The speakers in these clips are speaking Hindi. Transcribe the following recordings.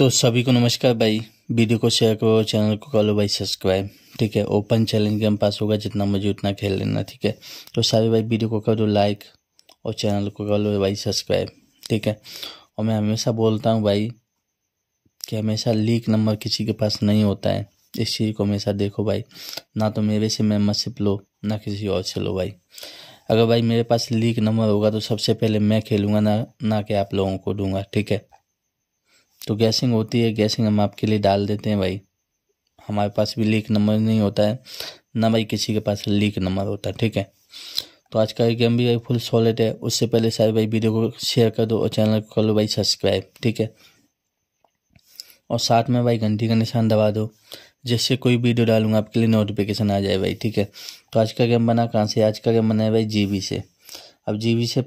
तो सभी को नमस्कार भाई वीडियो को शेयर करो चैनल को कॉलो भाई सब्सक्राइब ठीक है ओपन चैलेंज गेम पास होगा जितना मुझे उतना खेल लेना ठीक है तो सारे भाई वीडियो को कर दो लाइक और चैनल को कर लो भाई सब्सक्राइब ठीक है और मैं हमेशा बोलता हूँ भाई कि हमेशा लीक नंबर किसी के पास नहीं होता है इस चीज़ को हमेशा देखो भाई ना तो मेरे से मेम्बरशिप लो ना किसी और से लो भाई अगर भाई मेरे पास लीक नंबर होगा तो सबसे पहले मैं खेलूँगा ना ना कि आप लोगों को दूंगा ठीक है तो गैसिंग होती है गैसिंग हम आपके लिए डाल देते हैं भाई हमारे पास भी लीक नंबर नहीं होता है ना भाई किसी के पास लीक नंबर होता है ठीक है तो आज का गेम भी भाई फुल सॉलिड है उससे पहले सारे भाई वीडियो को शेयर कर दो और चैनल को कर लो भाई सब्सक्राइब ठीक है और साथ में भाई घंटी का निशान दबा दो जिससे कोई वीडियो डालूंगा आपके लिए नोटिफिकेशन आ जाए भाई ठीक है तो आज का गेम बना कहाँ से आज का गेम बना है भाई जी से अब जी से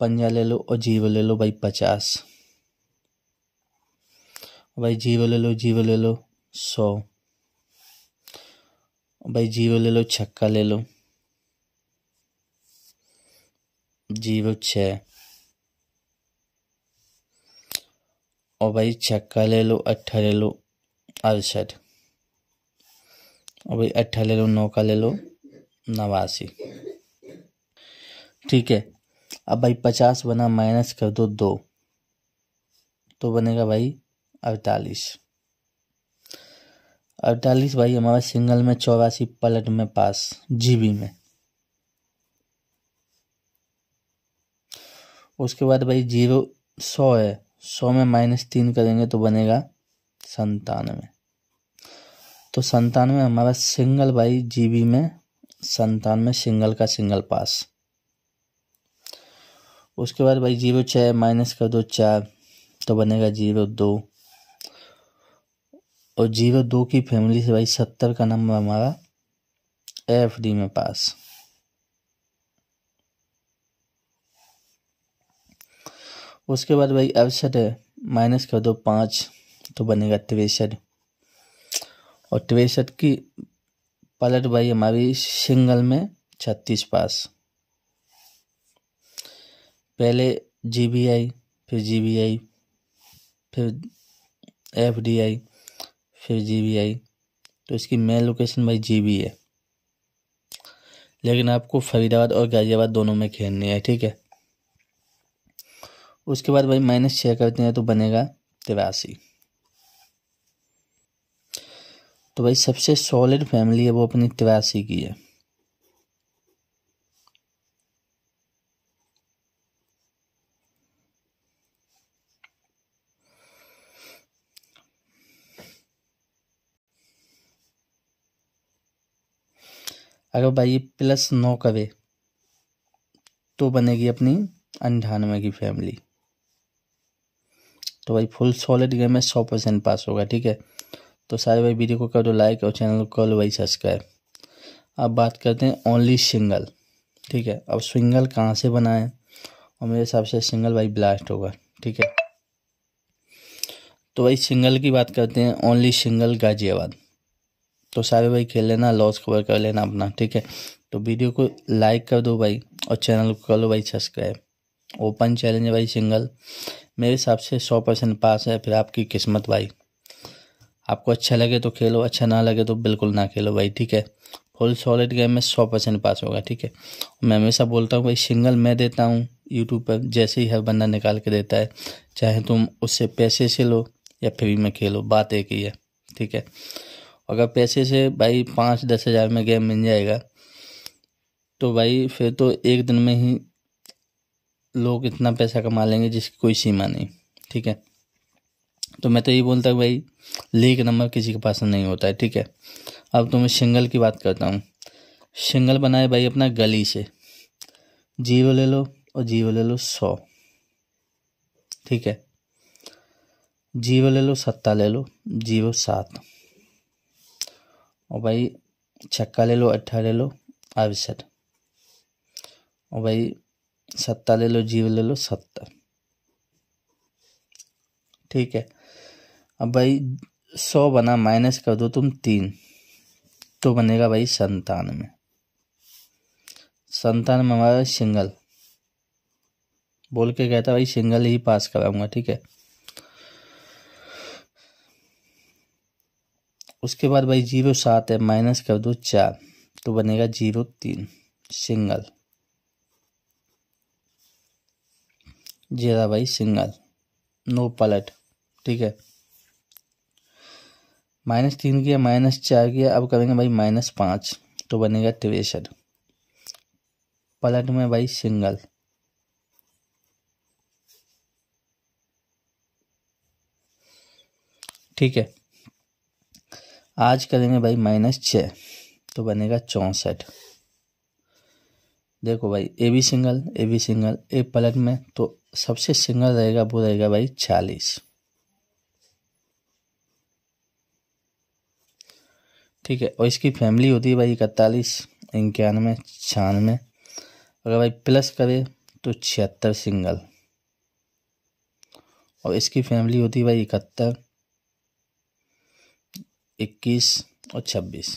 पंजा ले लो और जीवो ले लो भाई पचास भाई जीव ले लो जीव ले लो सौ भाई जीरो ले लो छक्का ले लो जीरो छ और भाई छक्का ले लो अट्ठा ले लो अड़सठ और भाई अट्ठा ले लो नौ का ले लो नवासी ठीक है अब भाई पचास बना माइनस कर दो दो तो बनेगा भाई अड़तालीस अड़तालीस भाई हमारा सिंगल में चौरासी पलट में पास जीबी में उसके बाद भाई जीरो सौ है सौ में माइनस तीन करेंगे तो बनेगा संतानवे तो संतानवे हमारा सिंगल भाई जीबी में संतानवे सिंगल का सिंगल पास उसके बाद भाई जीरो छः माइनस कर दो चार तो बनेगा जीरो दो और जीरो दो की फैमिली से भाई सत्तर का नंबर हमारा एफ डी में पास उसके बाद भाई अड़सठ माइनस कर दो पाँच तो बनेगा तिरसठ और तिरसठ की पलट भाई हमारी सिंगल में छत्तीस पास पहले जी बी आई फिर जी बी आई फिर एफ डी आई फिर जी बी आई तो इसकी मेन लोकेशन भाई जी बी है लेकिन आपको फरीदाबाद और गाज़ियाबाद दोनों में खेलनी है ठीक है उसके बाद भाई माइनस छः करते हैं तो बनेगा तिरासी तो भाई सबसे सॉलिड फैमिली है वो अपनी तिरासी की है अगर भाई प्लस नौ करे तो बनेगी अपनी अंठानवे की फैमिली तो भाई फुल सॉलिड गेम में सौ परसेंट पास होगा ठीक है तो सारे भाई वीडियो को कर दो लाइक और चैनल को कर लो भाई सब्सक्राइब अब बात करते हैं ओनली सिंगल ठीक है अब सिंगल कहाँ से बनाए और मेरे हिसाब से सिंगल भाई ब्लास्ट होगा ठीक है तो भाई सिंगल की बात करते हैं ओनली सिंगल गाजियाबाद तो सारे भाई खेल लेना लॉस कवर कर लेना अपना ठीक है तो वीडियो को लाइक कर दो भाई और चैनल को कर लो भाई सब्सक्राइब ओपन चैलेंज भाई सिंगल मेरे हिसाब से सौ परसेंट पास है फिर आपकी किस्मत भाई आपको अच्छा लगे तो खेलो अच्छा ना लगे तो बिल्कुल ना खेलो भाई ठीक है फुल सॉलिड गेम में सौ परसेंट पास होगा ठीक है मैं हमेशा बोलता हूँ भाई सिंगल मैं देता हूँ यूट्यूब पर जैसे ही हर बंदा निकाल के देता है चाहे तुम उससे पैसे से लो या फ्री में खेलो बात एक ही है ठीक है अगर पैसे से भाई पाँच दस हज़ार में गेम मिल जाएगा तो भाई फिर तो एक दिन में ही लोग इतना पैसा कमा लेंगे जिसकी कोई सीमा नहीं ठीक है तो मैं तो यही बोलता हूँ भाई लीग नंबर किसी के पास नहीं होता है ठीक है अब तो मैं सिंगल की बात करता हूँ सिंगल बनाए भाई अपना गली से जीरो ले लो और जीरो ले लो सौ ठीक है जीरो ले लो सत्ता ले लो जीरो सात और भाई छक्का ले लो अट्ठा ले लो आवश्यक और भाई सत्ता ले लो जीव ले लो सत्तर ठीक है अब भाई सौ बना माइनस कर दो तुम तीन तो बनेगा भाई संतान में संतान में हमारा सिंगल बोल के कहता भाई सिंगल ही पास कराऊंगा ठीक है उसके बाद भाई जीरो सात है माइनस कर दो चार तो बनेगा जीरो तीन सिंगल जीरा भाई सिंगल नो पलट ठीक है माइनस तीन किया माइनस चार किया अब करेंगे भाई माइनस पाँच तो बनेगा तिरसठ पलट में भाई सिंगल ठीक है आज करेंगे भाई माइनस छः तो बनेगा चौंसठ देखो भाई A B single A B single A पलट में तो सबसे सिंगल रहेगा वो रहेगा भाई चालीस ठीक है और इसकी फैमिली होती है भाई इकतालीस इक्यानवे छियानवे अगर भाई प्लस करे तो छिहत्तर सिंगल और इसकी फैमिली होती है भाई इकहत्तर इक्कीस और छब्बीस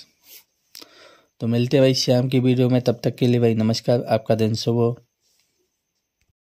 तो मिलते हैं भाई शाम की वीडियो में तब तक के लिए भाई नमस्कार आपका दिन शुभ हो